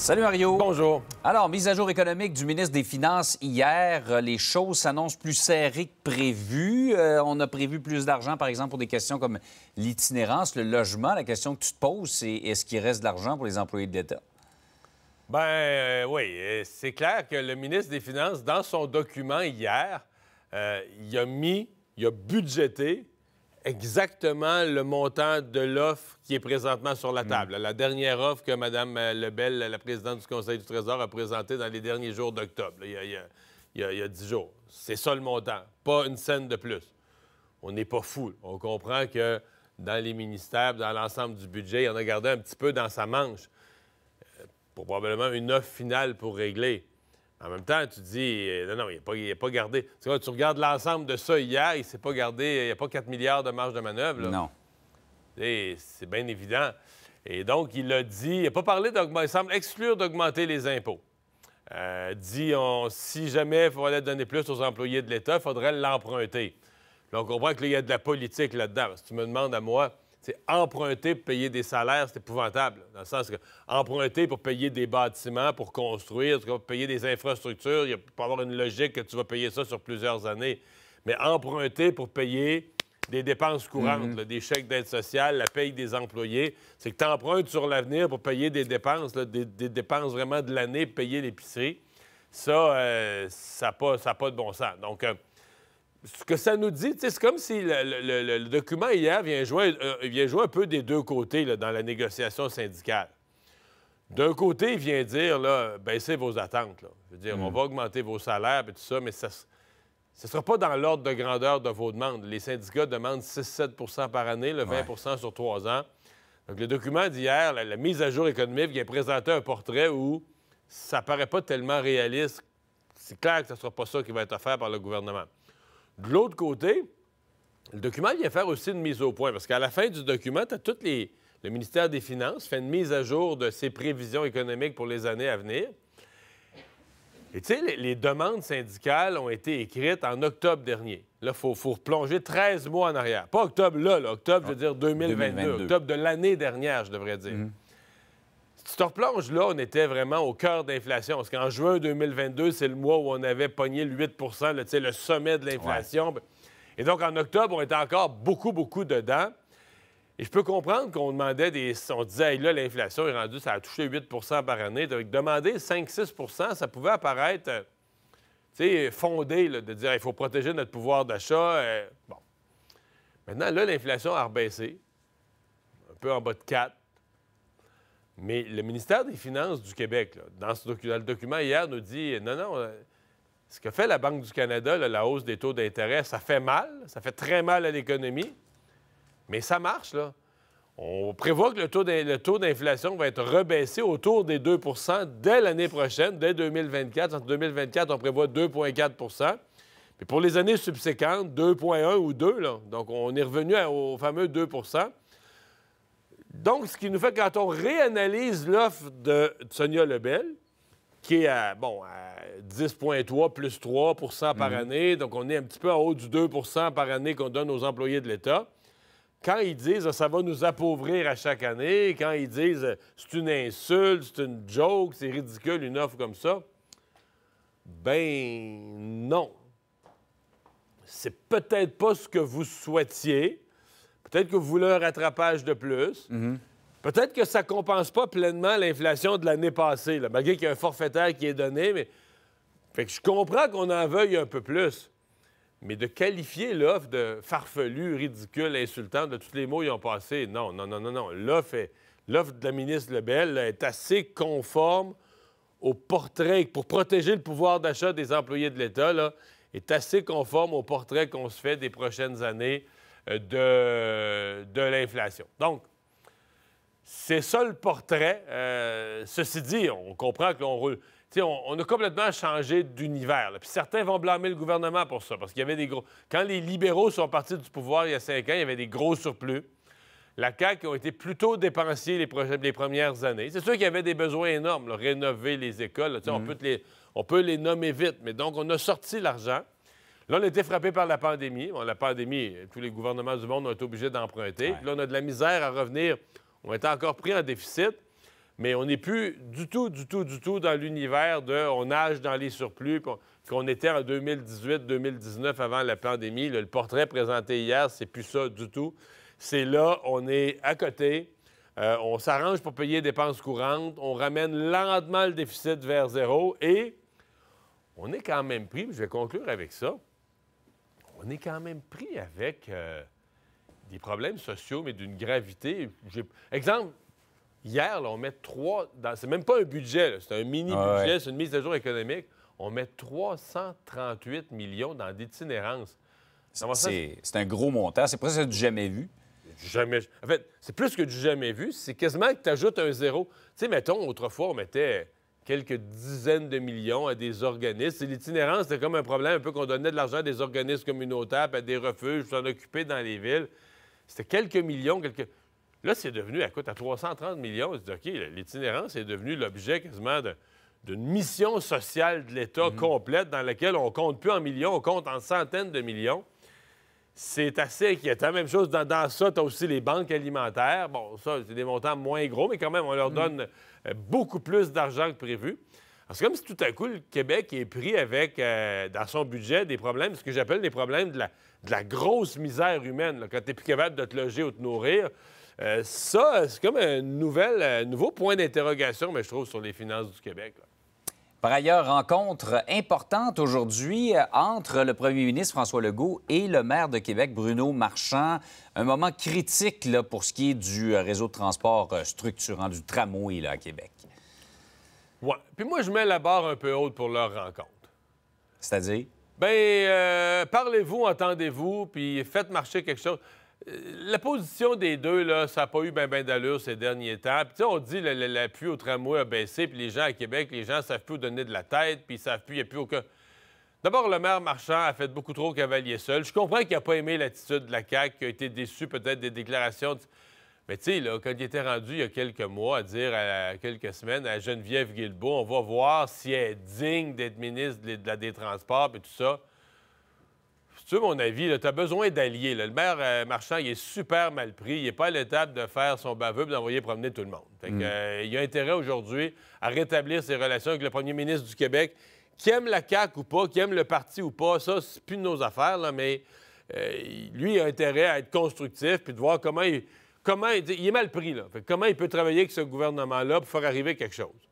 Salut Mario. Bonjour. Alors, mise à jour économique du ministre des Finances hier, euh, les choses s'annoncent plus serrées que prévu. Euh, on a prévu plus d'argent, par exemple, pour des questions comme l'itinérance, le logement. La question que tu te poses, c'est est-ce qu'il reste de l'argent pour les employés de l'État? Ben euh, oui. C'est clair que le ministre des Finances, dans son document hier, il a mis, il a budgété exactement le montant de l'offre qui est présentement sur la table. La dernière offre que Mme euh, Lebel, la présidente du Conseil du Trésor, a présentée dans les derniers jours d'octobre, il, y a dix jours. C'est ça le montant, pas une scène de plus. On n'est pas fou. On comprend que dans les ministères, dans l'ensemble du budget, il en a gardé un petit peu dans sa manche euh, pour probablement une offre finale pour régler. En même temps, tu dis, euh, non, non, il n'est pas, gardé. Tu, regardes l'ensemble de ça hier, il ne s'est pas gardé, il n'y a pas 4 milliards de marge de manœuvre. Non. C'est bien évident. Et donc, il a dit, il n'a pas parlé d'augmenter, il semble exclure d'augmenter les impôts. Euh, dit, si jamais il fallait donner plus aux employés de l'État, il faudrait l'emprunter. Donc, on comprend qu'il y a de la politique là-dedans. Si tu me demandes à moi, c'est emprunter pour payer des salaires, c'est épouvantable. dans le sens que emprunter pour payer des bâtiments, pour construire, pour payer des infrastructures, il a avoir une logique que tu vas payer ça sur plusieurs années. Mais emprunter pour payer des dépenses courantes, mm-hmm. des chèques d'aide sociale, la paye des employés, c'est que tu empruntes sur l'avenir pour payer des dépenses, des, dépenses vraiment de l'année, payer l'épicerie. Ça, euh, ça n'a pas, pas de bon sens. Donc, euh, ce que ça nous dit, c'est comme si le, document hier euh, vient jouer, un peu des deux côtés dans la négociation syndicale. D'un côté, il vient dire là, baissez vos attentes. Je veux dire, on mm. va augmenter vos salaires et tout ça, mais ça ne sera pas dans l'ordre de grandeur de vos demandes. Les syndicats demandent 6-7 par année, le 20 sur trois ans. Donc, le document d'hier, la, mise à jour économique, vient présenter un portrait où ça ne paraît pas tellement réaliste. C'est clair que ce ne sera pas ça qui va être offert par le gouvernement. De l'autre côté, le document vient faire aussi une mise au point, parce qu'à la fin du document, tu as toutes Le ministère des Finances fait une mise à jour de ses prévisions économiques pour les années à venir. Et tu sais, les, demandes syndicales ont été écrites en octobre dernier. Là, il faut, replonger 13 mois en arrière. Pas octobre là, octobre, je veux dire 2022, Octobre de l'année dernière, je devrais dire. Mmh tu te replonges, là, on était vraiment au cœur de d'inflation. Parce qu'en juin 2022, c'est le mois où on avait pogné le 8 le, le sommet de l'inflation. Et donc, en octobre, on était encore beaucoup, beaucoup dedans. Et je peux comprendre qu'on demandait des. On disait, là, l'inflation est rendue, ça a touché 8 par année. Donc, demander 5-6 ça pouvait apparaître, euh, fondé, de dire, il faut protéger notre pouvoir d'achat. Euh, bon. Maintenant, là, l'inflation a rebaissé, un peu en bas de 4. Mais le ministère des Finances du Québec, dans, ce le document hier, nous dit non, non, euh, ce que fait la Banque du Canada, la hausse des taux d'intérêt, ça fait mal, ça fait très mal à l'économie, mais ça marche, là. On prévoit que le taux d'inflation va être rebaissé autour des 2 dès l'année prochaine, dès 2024. En 2024, on prévoit 2,4 mais pour les années subséquentes, 2,1 ou 2, donc on est revenu au fameux 2 donc, ce qui nous fait, quand on réanalyse l'offre de Sonia Lebel, qui est à, bon, 10,3 plus 3 par mhm. année, donc on est un petit peu en haut du 2 par année qu'on donne aux employés de l'État. Quand ils disent ah, ça va nous appauvrir à chaque année, quand ils disent c'est une insulte, c'est une joke, c'est ridicule une offre comme ça, ben non. C'est peut-être pas ce que vous souhaitiez, Peut-être que vous voulez un rattrapage de plus. Mhm. Peut-être que ça ne compense pas pleinement l'inflation de l'année passée, malgré qu'il y a un forfaitaire qui est donné. Mais... Fait je comprends qu'on en veuille un peu plus. Mais de qualifier l'offre de farfelu, ridicule, insultante, de tous les mots qui ont passé, non, non, non, non, non. L'offre de la ministre Lebel est assez conforme au portrait, pour protéger le pouvoir d'achat des employés de l'État, est assez conforme au portrait qu'on se fait des prochaines années euh, de, de l'inflation. Donc, c'est ça le portrait. Euh, ceci dit, on comprend qu'on On, on, a complètement changé d'univers. Puis certains vont blâmer le gouvernement pour ça, parce qu'il y avait des gros. Quand les libéraux sont partis du pouvoir il y a cinq ans, il y avait des gros surplus. La CAQ a été plutôt dépensée les, premières années. C'est sûr qu'il y avait des besoins énormes, rénover les écoles. on, mm-hmm. peut les... on peut les nommer vite, mais donc on a sorti l'argent. Là, on a été frappé par la pandémie. la pandémie, tous les gouvernements du monde ont été obligés d'emprunter. Là, on a de la misère à revenir. On est encore pris en déficit, mais on n'est plus du tout, du tout, du tout dans l'univers de on nage dans les surplus qu'on était en 2018-2019 avant la pandémie. le portrait présenté hier, c'est plus ça du tout. C'est là, on est à côté. Euh, on s'arrange pour payer les dépenses courantes, on ramène lentement le déficit vers zéro et on est quand même pris, je vais conclure avec ça, on est quand même pris avec euh, des problèmes sociaux, mais d'une gravité. Exemple, hier, on met trois. Dans... C'est même pas un budget, c'est un mini-budget, c'est une mise à jour économique. On met 338 millions dans l'itinérance. C'est un gros montant. C'est presque du jamais vu. Jamais... En fait, c'est plus que du jamais vu. C'est quasiment que tu ajoutes un zéro. Tu sais, mettons, autrefois, on mettait quelques dizaines de millions à des organismes. L'itinérance, c'était comme un problème un peu qu'on donnait de l'argent à des organismes communautaires, à des refuges, s'en occuper dans les villes. C'était quelques millions, quelques... Là, c'est devenu, écoute, à 330 millions, dit, OK, l'itinérance est devenue l'objet quasiment d'une mission sociale de l'État mhm. complète dans laquelle on compte plus en millions, on compte en centaines de millions c'est assez inquiétant. Même chose, dans, ça, tu as aussi les banques alimentaires. Bon, ça, c'est des montants moins gros, mais quand même, on leur mm. donne euh, beaucoup plus d'argent que prévu. C'est comme si tout à coup, le Québec est pris avec, euh, dans son budget, des problèmes, ce que j'appelle des problèmes de la, grosse misère humaine. quand tu plus capable de te loger ou de te nourrir, euh, ça, c'est comme un nouvel, nouveau point d'interrogation, mais je trouve, sur les finances du Québec. Par ailleurs, rencontre importante aujourd'hui euh, entre le premier ministre François Legault et le maire de Québec, Bruno Marchand. Un moment critique là, pour ce qui est du euh, réseau de transport euh, structurant, du tramway là, à Québec. Oui. Puis moi, je mets la barre un peu haute pour leur rencontre. C'est-à-dire? Bien, parlez-vous, entendez-vous, puis faites marcher quelque chose la position des deux, là, ça n'a pas eu bien ben, d'allure ces derniers temps. Puis, on dit que l'appui au tramway a baissé, puis les gens à Québec, les gens ne savent plus où donner de la tête, puis ils savent plus, il n'y a plus aucun. D'abord, le maire Marchand a fait beaucoup trop cavalier seul. Je comprends qu'il n'a pas aimé l'attitude de la CAQ, qu'il a été déçu peut-être des déclarations. Mais tu sais, quand il était rendu il y a quelques mois à dire, à quelques semaines, à Geneviève Guilbeault, on va voir si elle est digne d'être ministre des, des Transports et tout ça. Tu mon avis, tu as besoin d'alliés. Le maire euh, Marchand, il est super mal pris. Il n'est pas à l'étape de faire son baveu et d'envoyer promener tout le monde. Mm. Euh, il a intérêt aujourd'hui à rétablir ses relations avec le premier ministre du Québec, qui aime la CAQ ou pas, qui aime le parti ou pas. Ça, c'est plus de nos affaires, là, mais euh, lui, il a intérêt à être constructif puis de voir comment il. Comment, est mal pris, là. comment il peut travailler avec ce gouvernement-là pour faire arriver quelque chose?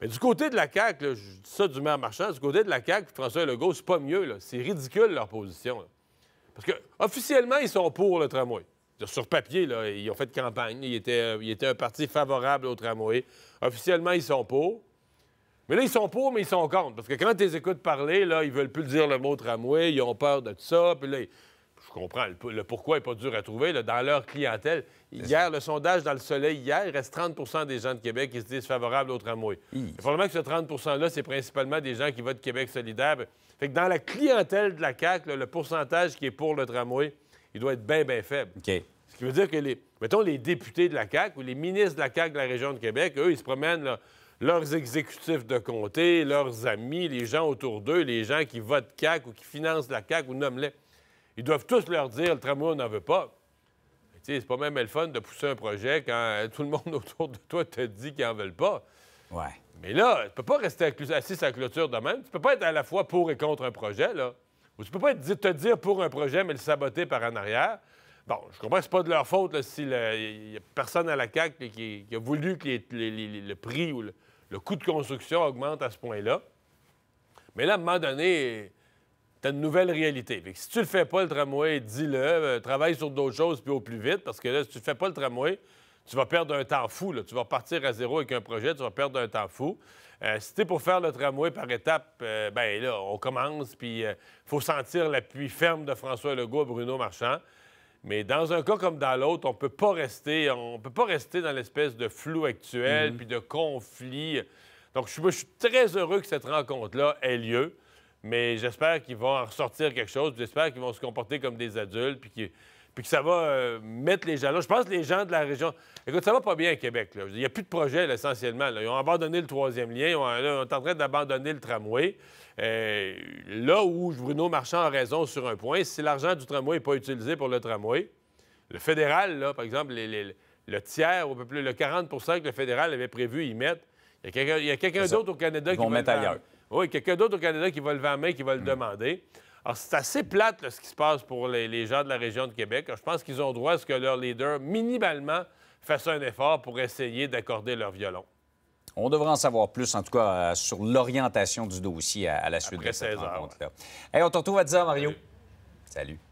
Mais du côté de la CAQ, je dis ça du maire Marchand, du côté de la CAQ, François Legault, c'est pas mieux. C'est ridicule leur position. Parce que officiellement, ils sont pour le tramway. Sur papier, ils ont fait campagne. Euh, ils étaient, un parti favorable au tramway. Officiellement, ils sont pour. Mais là, ils sont pour, mais ils sont contre. Parce que quand tu les écoutes parler, là, ils veulent plus dire le mot tramway, ils ont peur de tout ça je comprends. Le, pourquoi n'est pas dur à trouver là, dans leur clientèle. Hier, le sondage dans le soleil, hier, il reste 30 des gens de Québec qui se disent favorables au tramway. Il faut Probablement que ce 30 %-là, c'est principalement des gens qui votent Québec solidaire. Fait que dans la clientèle de la CAQ, le pourcentage qui est pour le tramway, il doit être bien, bien faible. Ce qui veut dire que, les, mettons, les députés de la CAQ ou les ministres de la CAQ de la région de Québec, eux, ils se promènent leurs exécutifs de comté, leurs amis, les gens autour d'eux, les gens qui votent CAQ ou qui financent la CAQ ou nomment-les. Ils doivent tous leur dire le tramway, on n'en veut pas. C'est pas même le fun de pousser un projet quand euh, tout le monde autour de toi te dit qu'ils n'en veulent pas. Ouais. Mais là, tu peux pas rester assis à la clôture de même. Tu peux pas être à la fois pour et contre un projet, là. Ou tu peux pas être, te dire pour un projet, mais le saboter par en arrière. Bon, je comprends que c'est pas de leur faute là, si n'y a personne à la CAQ qui, a voulu que le prix ou le coût de construction augmente à ce point-là. Mais là, à un moment donné, as une nouvelle réalité. si tu le fais pas, le tramway, dis-le, euh, travaille sur d'autres choses, puis au plus vite, parce que là, si tu ne fais pas le tramway, tu vas perdre un temps fou. Tu vas partir à zéro avec un projet, tu vas perdre un temps fou. Euh, si si es pour faire le tramway par étapes, euh, ben là, on commence, puis il faut sentir l'appui ferme de François Legault à Bruno Marchand. Mais dans un cas comme dans l'autre, on peut pas rester, on peut pas rester dans l'espèce de flou actuel, mhm. puis de conflit. Donc, je suis très heureux que cette rencontre-là ait lieu. Mais j'espère qu'ils vont en ressortir quelque chose. J'espère qu'ils vont se comporter comme des adultes. Puis, que ça va euh, mettre les gens là. Je pense que les gens de la région. Écoute, ça va pas bien à Québec. Il n'y a plus de projet, essentiellement. Ils ont abandonné le troisième lien. On, est en train d'abandonner le tramway. Euh, là où Bruno Marchand a raison sur un point, si l'argent du tramway n'est pas utilisé pour le tramway, le fédéral, là, par exemple, le tiers, ou peu le 40 que le fédéral avait prévu y mettre, il y a quelqu'un d'autre au Canada qui vont mettre ailleurs. Oui, quelqu'un d'autre au Canada qui va lever la main, qui va le hmm. demander. Alors, c'est assez plate ce qui se passe pour les, gens de la région de Québec. je pense qu'ils ont droit à ce que leur leader, minimalement, fasse un effort pour essayer d'accorder leur violon. On devrait en savoir plus, en tout cas, euh, sur l'orientation du dossier à, la suite de cette rencontre-là. on te retrouve à 10 Mario. Salut.